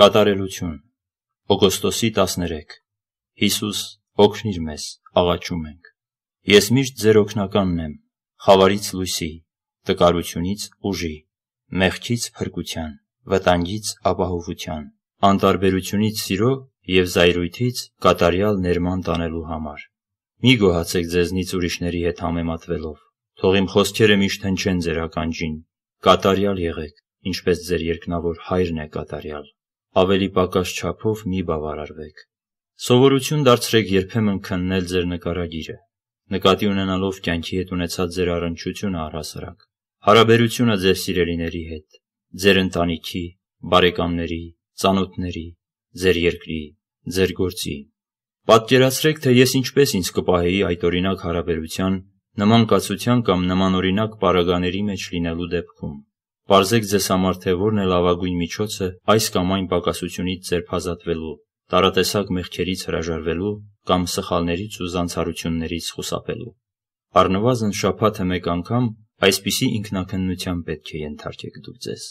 Կատարելություն Օգոստոսի 13 Հիսուս օգնիր մեզ, աղաչում ենք Ես միշտ ձեր օգնականն եմ Խավարից լույսի, տկարությունից ուժի, մեղքից փրկության, վտանգից ապահովության, անտարբերությունից սիրո և զայրույթից կատարյալ ներման տանելու համար։ Մի գոհացեք ձեզնից ուրիշների հետ համեմատվելով։ Թող իմ խոսքերը միշտ հնչեն ձեր ականջին։ Կատարյալ եղեք, ինչպես ձեր երկնավոր Հայրն է կատարյալ ավելի պակաս չափով մի բավարարվեք։ Սովորություն դարձրեք երբեմն քննել ձեր նկարագիրը, նկատի ունենալով կյանքի հետ ունեցած ձեր առնչությունը առհասարակ, հարաբերությունը ձեր սիրելիների հետ, ձեր ընտանիքի, բարեկամների, ծանոթների, ձեր երկրի, ձեր գործի։ Պատկերացրեք, թե ես ինչպես ինձ կպահեի այդ օրինակ հարաբերության, նման կացության կամ նմանօրինակ պարագաների մեջ լինելու դեպքում։ Պարզեք ձեզ համար, թե որն է լավագույն միջոցը այս կամ այն պակասությունից ձերբազատվելու, տարատեսակ մեղքերից հրաժարվելու կամ սխալներից ու զանցարություններից խուսափելու։ Առնվազն շաբաթը մեկ անգամ այսպիսի ինքնաքննության պետք է ենթարկեք դուք ձեզ։